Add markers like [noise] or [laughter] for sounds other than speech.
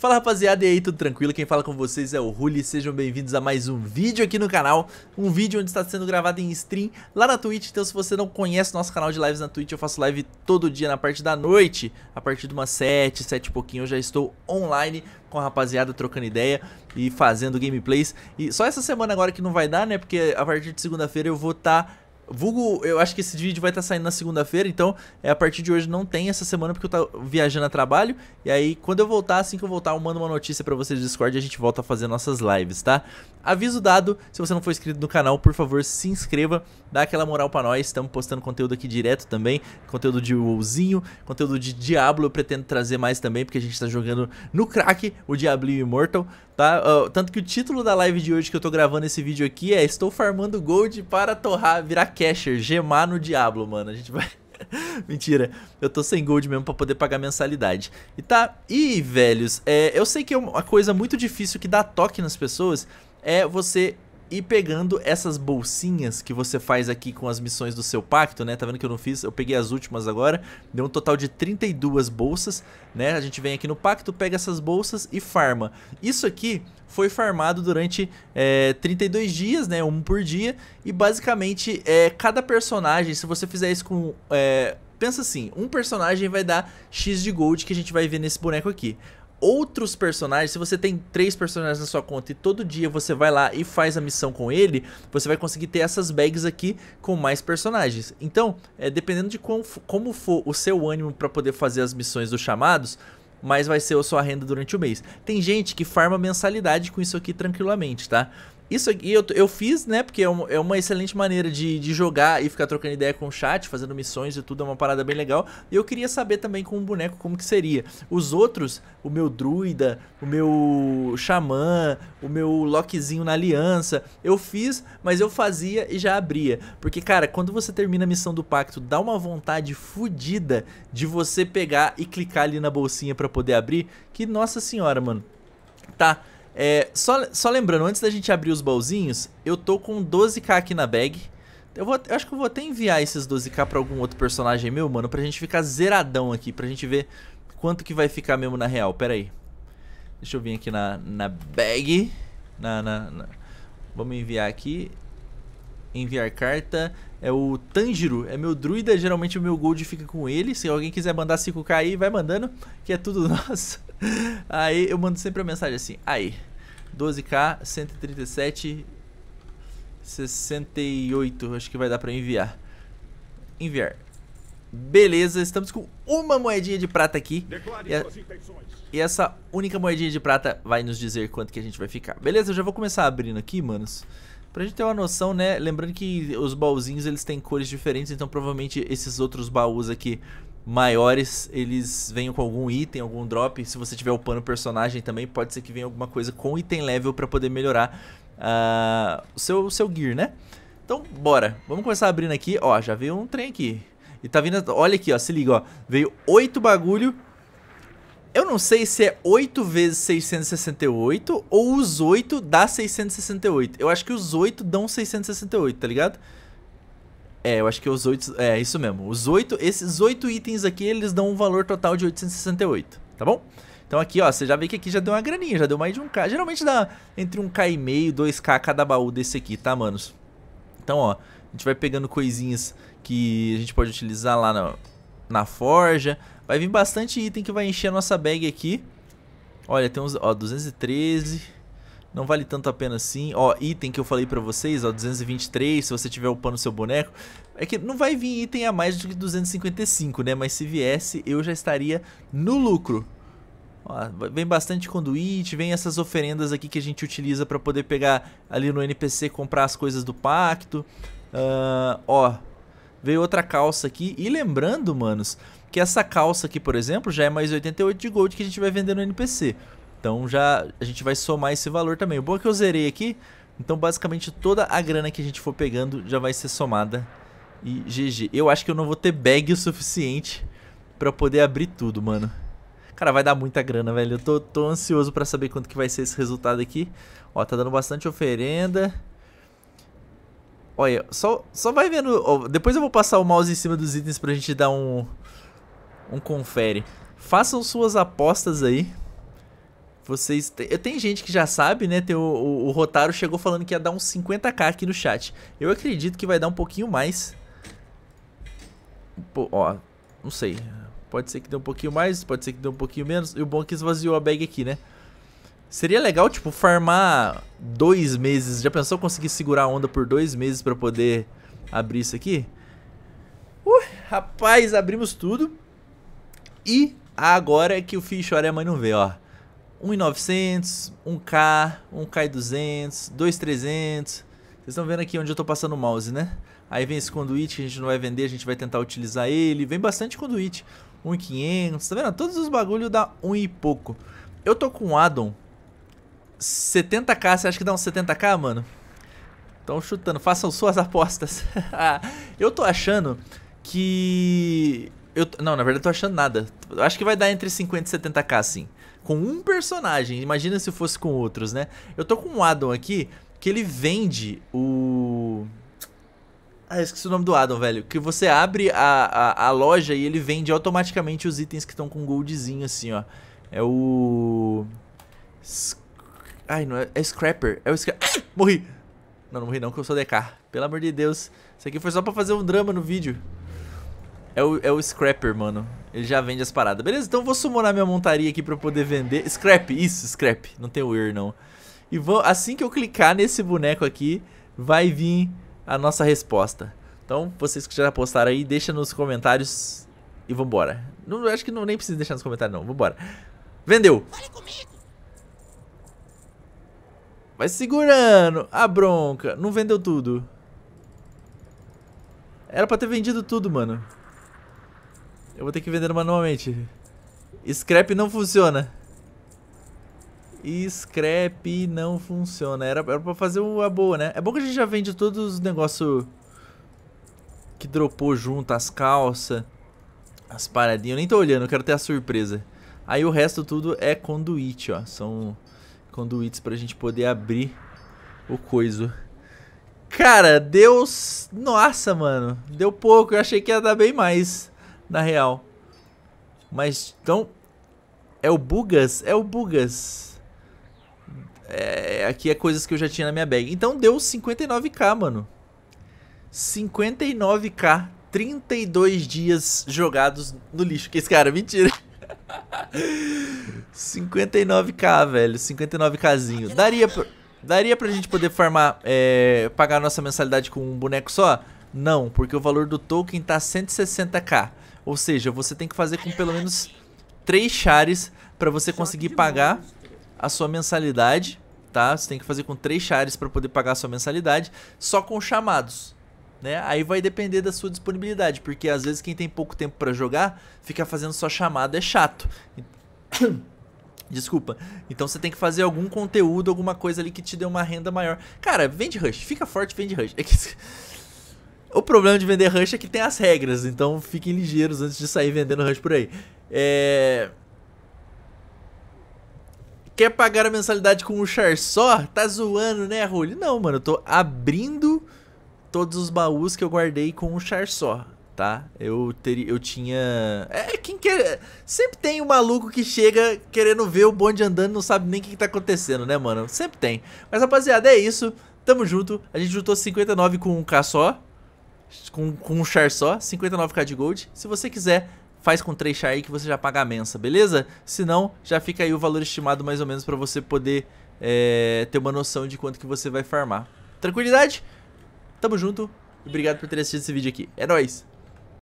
Fala rapaziada, e aí, tudo tranquilo? Quem fala com vocês é o Ruli, sejam bem-vindos a mais um vídeo aqui no canal Um vídeo onde está sendo gravado em stream lá na Twitch Então se você não conhece nosso canal de lives na Twitch, eu faço live todo dia na parte da noite A partir de umas 7, 7 e pouquinho eu já estou online com a rapaziada trocando ideia e fazendo gameplays E só essa semana agora que não vai dar, né? Porque a partir de segunda-feira eu vou estar... Tá Vulgo, eu acho que esse vídeo vai estar tá saindo na segunda-feira, então é, a partir de hoje não tem essa semana porque eu tô viajando a trabalho. E aí, quando eu voltar, assim que eu voltar, eu mando uma notícia para vocês do Discord e a gente volta a fazer nossas lives, tá? Aviso dado, se você não for inscrito no canal, por favor, se inscreva, dá aquela moral pra nós, estamos postando conteúdo aqui direto também, conteúdo de WoWzinho, conteúdo de Diablo, eu pretendo trazer mais também, porque a gente tá jogando no crack o Diablinho Immortal, tá? Uh, tanto que o título da live de hoje que eu tô gravando esse vídeo aqui é Estou farmando gold para torrar, virar casher, gemar no Diablo, mano, a gente vai... [laughs] Mentira, eu tô sem gold mesmo pra poder pagar mensalidade. E tá, e velhos, é, eu sei que é uma coisa muito difícil que dá toque nas pessoas, é você ir pegando essas bolsinhas que você faz aqui com as missões do seu pacto, né? Tá vendo que eu não fiz? Eu peguei as últimas agora. Deu um total de 32 bolsas, né? A gente vem aqui no pacto, pega essas bolsas e farma. Isso aqui foi farmado durante é, 32 dias, né? Um por dia. E basicamente, é, cada personagem, se você fizer isso com... É, pensa assim, um personagem vai dar X de gold que a gente vai ver nesse boneco aqui outros personagens, se você tem três personagens na sua conta e todo dia você vai lá e faz a missão com ele, você vai conseguir ter essas bags aqui com mais personagens. Então, é, dependendo de como, como for o seu ânimo para poder fazer as missões dos chamados, mas vai ser a sua renda durante o mês. Tem gente que farma mensalidade com isso aqui tranquilamente, tá? Isso aqui eu, eu fiz, né? Porque é, é uma excelente maneira de, de jogar e ficar trocando ideia com o chat, fazendo missões e tudo, é uma parada bem legal. E eu queria saber também com o boneco como que seria. Os outros, o meu druida, o meu xamã, o meu lockzinho na aliança, eu fiz, mas eu fazia e já abria. Porque, cara, quando você termina a missão do pacto, dá uma vontade fodida de você pegar e clicar ali na bolsinha para poder abrir, que nossa senhora, mano. Tá, é, só, só lembrando, antes da gente abrir os baúzinhos, eu tô com 12k aqui na bag. Eu, vou, eu acho que eu vou até enviar esses 12k pra algum outro personagem meu, mano, pra gente ficar zeradão aqui, pra gente ver quanto que vai ficar mesmo na real. Pera aí. Deixa eu vir aqui na, na bag. Na, na, na. Vamos enviar aqui. Enviar carta. É o Tanjiro, é meu druida, geralmente o meu gold fica com ele. Se alguém quiser mandar 5k aí, vai mandando, que é tudo [laughs] nosso. Aí eu mando sempre a mensagem assim, aí, 12k, 137, 68, acho que vai dar pra enviar. Enviar. Beleza, estamos com uma moedinha de prata aqui. E, a... e, essa única moedinha de prata vai nos dizer quanto que a gente vai ficar. Beleza, eu já vou começar abrindo aqui, manos. Pra gente ter uma noção, né? Lembrando que os baúzinhos eles têm cores diferentes, então provavelmente esses outros baús aqui maiores, eles venham com algum item, algum drop. Se você tiver upando personagem também, pode ser que venha alguma coisa com item level para poder melhorar uh, o seu, o seu gear, né? Então, bora. Vamos começar abrindo aqui. Ó, já veio um trem aqui. E tá vindo... Olha aqui, ó. Se liga, ó. Veio oito bagulho. Eu não sei se é 8 vezes 668 ou os 8 dá 668. Eu acho que os 8 dão 668, tá ligado? É, eu acho que os oito. É, isso mesmo. Os oito. Esses oito itens aqui, eles dão um valor total de 868, tá bom? Então aqui, ó, você já vê que aqui já deu uma graninha, já deu mais de 1k. Geralmente dá entre 1k e meio, 2k cada baú desse aqui, tá, manos? Então, ó, a gente vai pegando coisinhas que a gente pode utilizar lá na, na forja. Vai vir bastante item que vai encher a nossa bag aqui. Olha, tem uns, ó, 213... Não vale tanto a pena assim. Ó, item que eu falei pra vocês, ó, 223, se você tiver upando seu boneco. É que não vai vir item a mais do que 255, né? Mas se viesse, eu já estaria no lucro. Ó, vem bastante conduíte, vem essas oferendas aqui que a gente utiliza pra poder pegar ali no NPC, comprar as coisas do pacto. Uh, ó, veio outra calça aqui. E lembrando, manos, que essa calça aqui, por exemplo, já é mais 88 de gold que a gente vai vender no NPC. Então já a gente vai somar esse valor também. O bom é que eu zerei aqui, então basicamente toda a grana que a gente for pegando já vai ser somada e GG. Eu acho que eu não vou ter bag o suficiente pra poder abrir tudo, mano. Cara, vai dar muita grana, velho. Eu tô, tô ansioso pra saber quanto que vai ser esse resultado aqui. Ó, tá dando bastante oferenda. Olha, só, só vai vendo... Ó, depois eu vou passar o mouse em cima dos itens pra gente dar um... Um confere. Façam suas apostas aí. Vocês. Te... Tem gente que já sabe, né? Tem o, o, o, Rotaro chegou falando que ia dar uns 50k aqui no chat. Eu acredito que vai dar um pouquinho mais. Pô, ó, não sei. Pode ser que dê um pouquinho mais, pode ser que dê um pouquinho menos. E o bom é que esvaziou a bag aqui, né? Seria legal, tipo, farmar dois meses. Já pensou conseguir segurar a onda por dois meses pra poder abrir isso aqui? Uh, rapaz, abrimos tudo. E agora é que o Fish olha a mãe não vê, ó. 1.900, 1K, 1K200, 2.300. Vocês estão vendo aqui onde eu estou passando o mouse, né? Aí vem esse conduíte que a gente não vai vender, a gente vai tentar utilizar ele. Vem bastante conduíte, 1.500, tá vendo? Todos os bagulhos dá 1 e pouco. Eu tô com um addon 70k, você acha que dá uns 70k, mano? Estão chutando, façam [laughs] suas apostas. [laughs] eu tô achando que... Eu, não, na verdade eu tô achando nada. Eu acho que vai dar entre 50 e 70k, sim com um personagem. Imagina se fosse com outros, né? Eu tô com um Adam aqui que ele vende o... Ah, eu esqueci o nome do Adam velho. Que você abre a, a, a loja e ele vende automaticamente os itens que estão com goldzinho, assim, ó. É o... Ai, não é... É Scrapper. É o Scrapper. Ah, morri! Não, não morri não, que eu sou DK. Pelo amor de Deus. Isso aqui foi só pra fazer um drama no vídeo. É o, é o scrapper, mano. Ele já vende as paradas. Beleza, então vou summonar minha montaria aqui pra eu poder vender. Scrap, isso, scrap. Não tem weir não. E vou, assim que eu clicar nesse boneco aqui, vai vir a nossa resposta. Então, vocês que já postaram aí, deixa nos comentários e vambora. Não, acho que não, nem precisa deixar nos comentários, não. Vambora. Vendeu. Vai segurando a bronca. Não vendeu tudo. Era pra ter vendido tudo, mano. Eu vou ter que vender manualmente. Scrap não funciona. Scrap não funciona. Era, era pra fazer uma boa, né? É bom que a gente já vende todos os negócios que dropou junto, as calças, as paradinhas. Eu nem tô olhando, eu quero ter a surpresa. Aí o resto tudo é conduíte, ó. São conduítes pra gente poder abrir o coiso. Cara, deu... Nossa, mano. Deu pouco, eu achei que ia dar bem mais na real. Mas então é o Bugas, é o Bugas. É, aqui é coisas que eu já tinha na minha bag. Então deu 59k, mano. 59k, 32 dias jogados no lixo. Que esse cara, é mentira. 59k, [laughs] velho. 59kzinho. Daria é pra, daria pra gente poder farmar, é, pagar nossa mensalidade com um boneco só? Não, porque o valor do token tá 160k. Ou seja, você tem que fazer com pelo menos três chares para você conseguir pagar a sua mensalidade, tá? Você tem que fazer com três chares para poder pagar a sua mensalidade, só com chamados. Né? Aí vai depender da sua disponibilidade, porque às vezes quem tem pouco tempo para jogar, fica fazendo só chamada é chato. [coughs] Desculpa. Então você tem que fazer algum conteúdo, alguma coisa ali que te dê uma renda maior. Cara, vende rush, fica forte, vende rush. É que o problema de vender rush é que tem as regras, então fiquem ligeiros antes de sair vendendo rush por aí. É... Quer pagar a mensalidade com um char só? Tá zoando, né, Rulli? Não, mano, eu tô abrindo todos os baús que eu guardei com um char só, tá? Eu, teria, eu tinha... É, é, quem quer... Sempre tem um maluco que chega querendo ver o bonde andando e não sabe nem o que, que tá acontecendo, né, mano? Sempre tem. Mas, rapaziada, é isso. Tamo junto. A gente juntou 59 com um K só com, com um char só, 59k de gold. Se você quiser, faz com 3 char aí que você já paga a mensa, beleza? Se não, já fica aí o valor estimado mais ou menos para você poder é, ter uma noção de quanto que você vai farmar. Tranquilidade? Tamo junto. Obrigado por ter assistido esse vídeo aqui. É nóis!